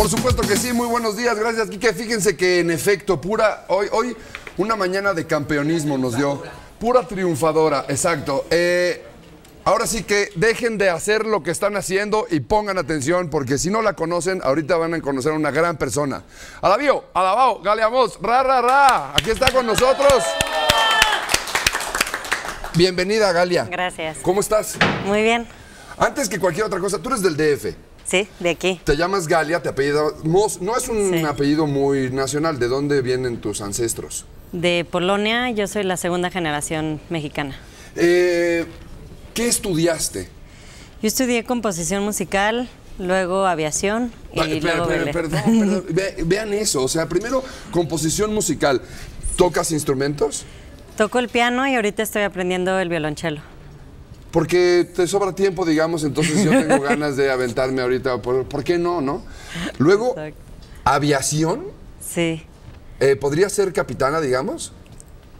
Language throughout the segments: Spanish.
Por supuesto que sí, muy buenos días, gracias Kike. Fíjense que en efecto, pura, hoy, hoy una mañana de campeonismo nos dio. Pura triunfadora, exacto. Eh, ahora sí que dejen de hacer lo que están haciendo y pongan atención, porque si no la conocen, ahorita van a conocer a una gran persona. alabao, ¡Galia Galeamos, ra, ra, ra. Aquí está con nosotros. Bienvenida, Galia. Gracias. ¿Cómo estás? Muy bien. Antes que cualquier otra cosa, tú eres del DF. Sí, de aquí. Te llamas Galia, te apellido Mos, No es un apellido muy nacional. ¿De dónde vienen tus ancestros? De Polonia, yo soy la segunda generación mexicana. Eh, ¿Qué estudiaste? Yo estudié composición musical, luego aviación y perdón, perdón. vean eso, o sea, primero composición musical. ¿Tocas instrumentos? Toco el piano y ahorita estoy aprendiendo el violonchelo. Porque te sobra tiempo, digamos, entonces yo tengo ganas de aventarme ahorita. ¿Por, qué no, no? Luego, aviación. Sí. Eh, ¿Podría ser capitana, digamos?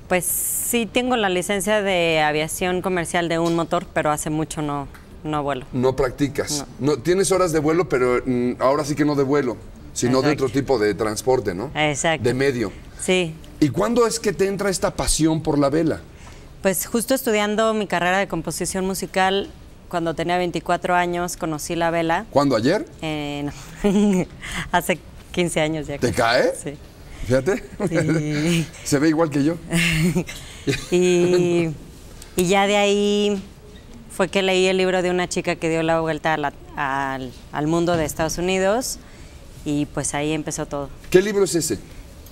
Pues sí, tengo la licencia de aviación comercial de un motor, pero hace mucho no, no vuelo. No practicas. No. tienes horas de vuelo, pero mm, ahora sí que no de vuelo, sino de otro tipo de transporte, ¿no? Exacto. De medio. Sí. ¿Y cuándo es que te entra esta pasión por la vela? Pues justo estudiando mi carrera de composición musical, cuando tenía 24 años, conocí la vela. ¿Cuándo? ¿Ayer? Eh, no, hace 15 años ya. ¿Te cae? Sí. Fíjate, sí. se ve igual que yo. y, ya de ahí fue que leí el libro de una chica que dio la vuelta al, al mundo de Estados Unidos y pues ahí empezó todo. ¿Qué libro es ese?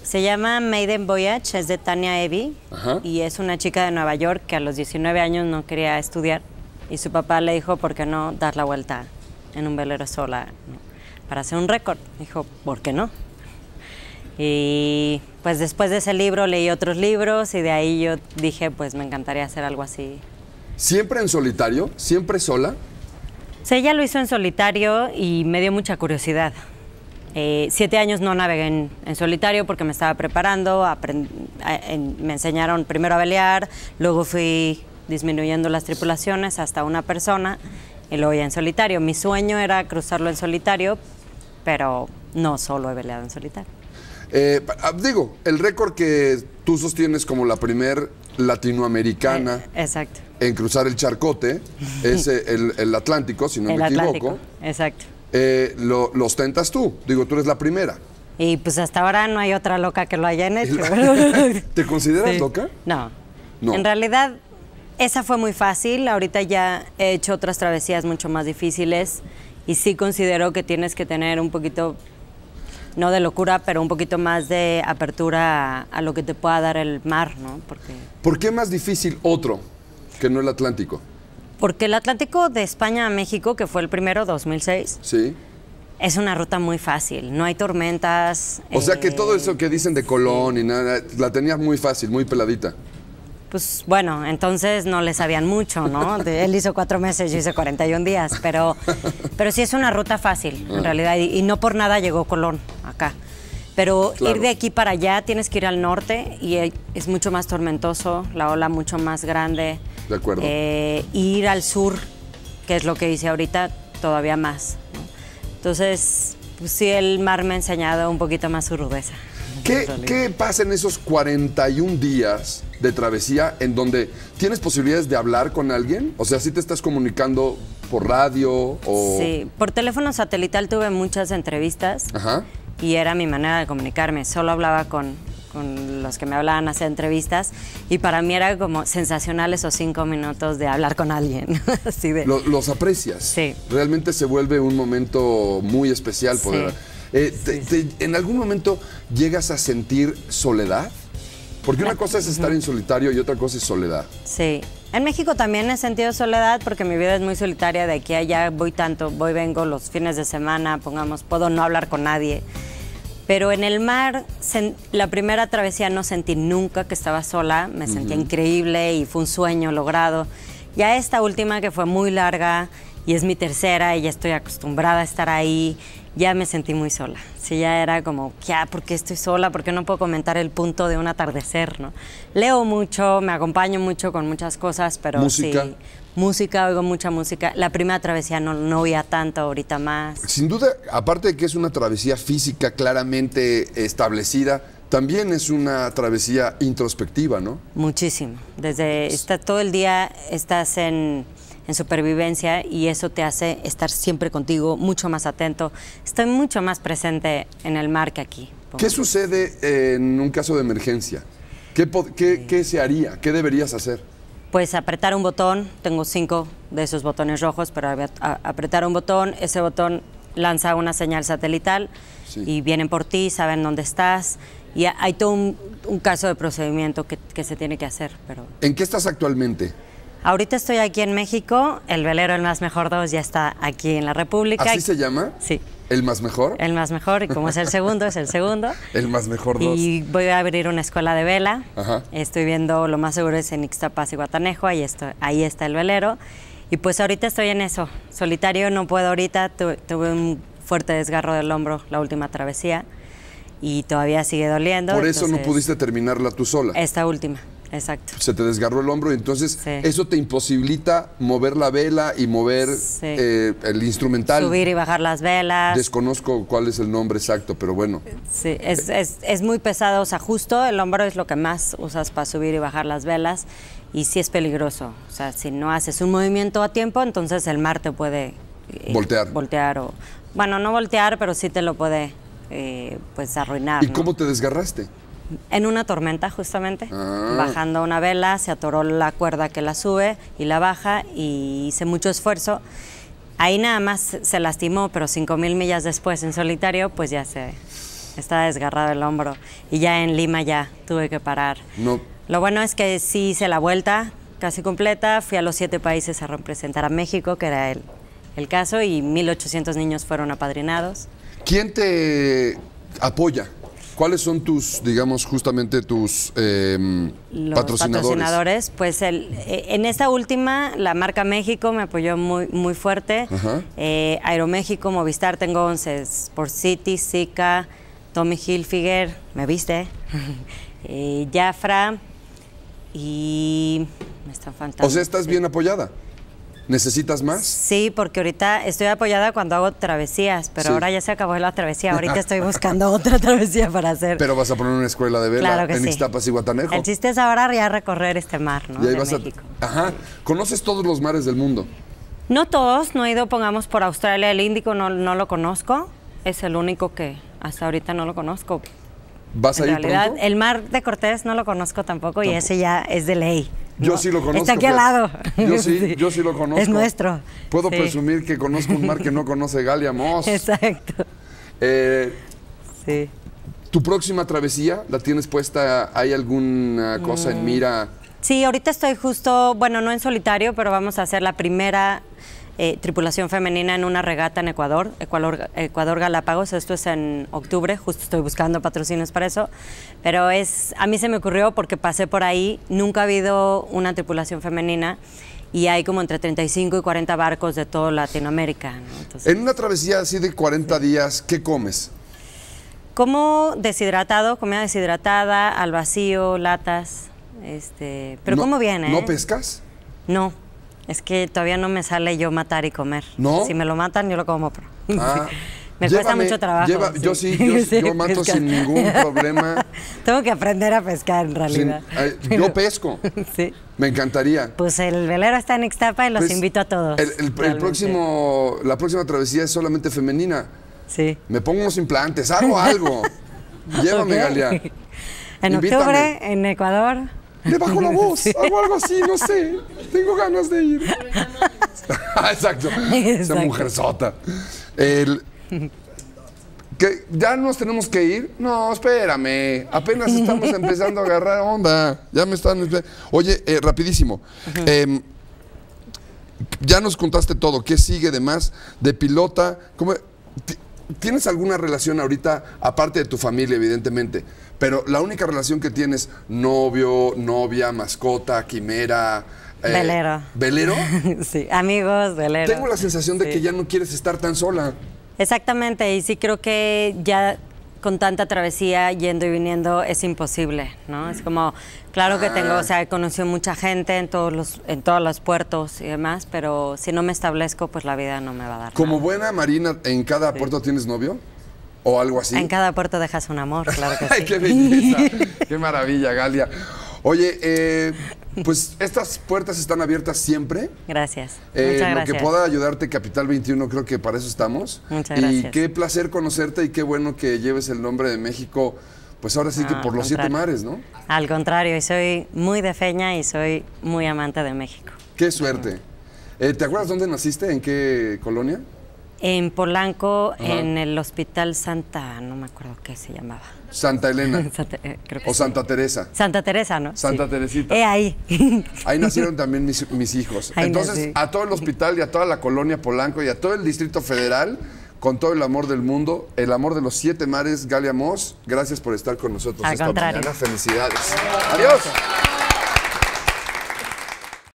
Se llama Maiden Voyage, es de Tania Evi y es una chica de Nueva York que a los 19 años no quería estudiar y su papá le dijo, ¿por qué no dar la vuelta en un velero sola para hacer un récord? Dijo, ¿por qué no? Y pues después de ese libro leí otros libros y de ahí yo dije, pues me encantaría hacer algo así. ¿Siempre en solitario? ¿Siempre sola? Sí, ella lo hizo en solitario y me dio mucha curiosidad. Eh, siete años no navegué en, solitario porque me estaba preparando, me enseñaron primero a velear, luego fui disminuyendo las tripulaciones hasta una persona y luego ya en solitario. Mi sueño era cruzarlo en solitario, pero no solo he veleado en solitario. Eh, ah, digo, el récord que tú sostienes como la primer latinoamericana eh, en cruzar el charcote es el, Atlántico, si no me equivoco. Atlántico, exacto. Eh, lo, ostentas tú. Digo, tú eres la primera. Y pues hasta ahora no hay otra loca que lo haya hecho. ¿Te consideras loca? No. no. En realidad, esa fue muy fácil. Ahorita ya he hecho otras travesías mucho más difíciles. Y sí considero que tienes que tener un poquito, no de locura, pero un poquito más de apertura a, lo que te pueda dar el mar, ¿no? Porque... ¿Por qué más difícil otro que no el Atlántico? Porque el Atlántico de España a México, que fue el primero 2006, sí. es una ruta muy fácil, no hay tormentas. O sea que eh, todo eso que dicen de Colón y nada, la tenías muy fácil, muy peladita. Pues bueno, entonces no le sabían mucho, ¿no? él hizo cuatro meses, yo hice 41 días, pero, pero sí es una ruta fácil, en ah. realidad, y, no por nada llegó Colón acá. Pero ir de aquí para allá tienes que ir al norte y es mucho más tormentoso, la ola mucho más grande. De acuerdo. Eh, ir al sur, que es lo que hice ahorita, todavía más. Entonces, pues sí, el mar me ha enseñado un poquito más su rudeza. ¿Qué, pasa en esos 41 días de travesía en donde tienes posibilidades de hablar con alguien? O sea, si te estás comunicando por radio o... Sí, por teléfono satelital tuve muchas entrevistas Ajá. y era mi manera de comunicarme. Solo hablaba con con los que me hablaban hace entrevistas y para mí era como sensacional esos cinco minutos de hablar con alguien. los aprecias. Sí. Realmente se vuelve un momento muy especial. Poder... Eh, ¿En algún momento llegas a sentir soledad? Porque una cosa es estar en solitario y otra cosa es soledad. Sí. En México también he sentido soledad porque mi vida es muy solitaria. De aquí allá voy tanto, voy, vengo los fines de semana, pongamos, puedo no hablar con nadie. Pero en el mar, la primera travesía no sentí nunca que estaba sola, me sentí sentía increíble y fue un sueño logrado. Ya esta última que fue muy larga y es mi tercera y ya estoy acostumbrada a estar ahí, ya me sentí muy sola. Sí, ya era como, ya, ¿por qué estoy sola? ¿Por qué no puedo comentar el punto de un atardecer? ¿no? Leo mucho, me acompaño mucho con muchas cosas, pero sí música, oigo mucha música. La primera travesía no, no oía tanto, ahorita más. Sin duda, aparte de que es una travesía física claramente establecida, también es una travesía introspectiva, ¿no? Muchísimo. Desde está, todo el día estás en, supervivencia y eso te hace estar siempre contigo, mucho más atento. Estoy mucho más presente en el mar que aquí. ¿Qué sucede en un caso de emergencia? ¿Qué, qué, ¿Qué se haría? ¿Qué deberías hacer? pues apretar un botón, tengo cinco de esos botones rojos, pero apretar un botón, ese botón lanza una señal satelital y vienen por ti, saben dónde estás. Y hay todo un, caso de procedimiento que, que se tiene que hacer. Pero... ¿En qué estás actualmente? Ahorita estoy aquí en México, el velero El Más Mejor 2 ya está aquí en la República. ¿Así se llama? Sí. ¿El más mejor? El más mejor, y como es el segundo, es el segundo. El más mejor 2. Y voy a abrir una escuela de vela. Ajá. Estoy viendo, lo más seguro es en Ixtapas y Guatanejo, ahí, estoy, ahí está el velero. Y pues ahorita estoy en eso. Solitario no puedo ahorita, tuve un fuerte desgarro del hombro la última travesía y todavía sigue doliendo. Por eso no pudiste terminarla tú sola. Esta última. Exacto. Se te desgarró el hombro y entonces eso te imposibilita mover la vela y mover eh, el instrumental. Subir y bajar las velas. Desconozco cuál es el nombre exacto, pero bueno. Sí, es, muy pesado, o sea, justo el hombro es lo que más usas para subir y bajar las velas y sí es peligroso. O sea, si no haces un movimiento a tiempo, entonces el mar te puede... Eh, voltear. Voltear o... Bueno, no voltear, pero sí te lo puede, eh, pues, arruinar. ¿Y cómo te desgarraste? En una tormenta, justamente, ah. bajando una vela, se atoró la cuerda que la sube y la baja y hice mucho esfuerzo. Ahí nada más se lastimó, pero 5.000 millas después en solitario, pues ya se está desgarrado el hombro. Y ya en Lima ya tuve que parar. Lo bueno es que sí hice la vuelta casi completa, fui a los siete países a representar a México, que era el, el caso, y 1.800 niños fueron apadrinados. ¿Quién te apoya? ¿Cuáles son tus, digamos, justamente tus eh, patrocinadores? Pues el, eh, en esta última, la marca México me apoyó muy, muy fuerte. Eh, Aeroméxico, Movistar, tengo 11. Sport City, Zika, Tommy Hilfiger, me viste, eh, Jafra y me están faltando... O sea, estás bien apoyada. ¿Necesitas más? Sí, porque ahorita estoy apoyada cuando hago travesías, pero ahora ya se acabó la travesía. Ahorita estoy buscando otra travesía para hacer. Pero vas a poner una escuela de vela en y Guatanejo. El chiste es ahora ya recorrer este mar, ¿no? Y ahí vas Ajá. ¿Conoces todos los mares del mundo? No todos, no he ido, pongamos, por Australia, el Índico no, lo conozco. Es el único que hasta ahorita no lo conozco. ¿Vas a ir realidad, El mar de Cortés no lo conozco tampoco. y ese ya es de ley. Yo sí lo conozco. Está aquí al lado. Yo sí, yo sí lo conozco. Es nuestro. Puedo presumir que conozco un mar que no conoce Galia Moss. Exacto. Eh, sí. ¿Tu próxima travesía la tienes puesta? ¿Hay alguna cosa en mm. mira? Sí, ahorita estoy justo, bueno, no en solitario, pero vamos a hacer la primera eh, tripulación femenina en una regata en Ecuador, Ecuador, Galápagos. Esto es en octubre, justo estoy buscando patrocinios para eso. Pero es, a mí se me ocurrió porque pasé por ahí, nunca ha habido una tripulación femenina y hay como entre 35 y 40 barcos de toda Latinoamérica. en una travesía así de 40 días, ¿qué comes? Como deshidratado, comida deshidratada, al vacío, latas, este, pero cómo como ¿No ¿eh? pescas? No, es que todavía no me sale yo matar y comer. ¿No? Si me lo matan, yo lo como. Ah. me cuesta mucho trabajo. Yo sí, yo, mato sin ningún problema. Tengo que aprender a pescar en realidad. yo pesco. sí. Me encantaría. Pues el velero está en Ixtapa y los pues, invito a todos. El, próximo, la próxima travesía es solamente femenina. Sí. Me pongo unos implantes, hago algo. Llévame, okay. Galia. En octubre, en Ecuador, le bajo la voz, hago algo así, no sé, tengo ganas de ir. Exacto. Esa mujer sota. ¿que ¿Ya nos tenemos que ir? No, espérame. Apenas estamos empezando a agarrar onda. Ya me están. Oye, eh, rapidísimo. Em, ya nos contaste todo. ¿Qué sigue de más? De pilota. ¿Cómo? tienes alguna relación ahorita, aparte de tu familia, evidentemente, pero la única relación que tienes, novio, novia, mascota, quimera. Eh, velero. ¿Velero? sí, amigos, velero. Tengo la sensación de que ya no quieres estar tan sola. Exactamente, y sí creo que ya con tanta travesía yendo y viniendo es imposible, ¿no? Es como, claro que tengo, o sea, he conocido mucha gente en todos los, en todos los puertos y demás, pero si no me establezco, pues la vida no me va a dar. Como buena marina, ¿en cada puerto tienes novio? ¿O algo así? En cada puerto dejas un amor, claro que sí. ¡Qué belleza! ¡Qué maravilla, Galia! Oye, eh, pues estas puertas están abiertas siempre. Gracias. Eh, Muchas gracias. Lo que pueda ayudarte Capital 21, creo que para eso estamos. Muchas gracias. Y qué placer conocerte y qué bueno que lleves el nombre de México, pues ahora sí que ah, por los siete mares, ¿no? Al contrario, y soy muy de feña y soy muy amante de México. Qué suerte. Eh, ¿Te acuerdas dónde naciste? ¿En qué colonia? En Polanco, en el Hospital Santa, no me acuerdo qué se llamaba. Santa Elena. Eh, o Santa Teresa. Santa Teresa, ¿no? Santa Teresita. Eh, ahí. ahí nacieron también mis, hijos. Entonces, a todo el hospital y a toda la colonia Polanco y a todo el Distrito Federal, con todo el amor del mundo, el amor de los siete mares, Galea Moss, gracias por estar con nosotros Al contrario. Felicidades. Adiós.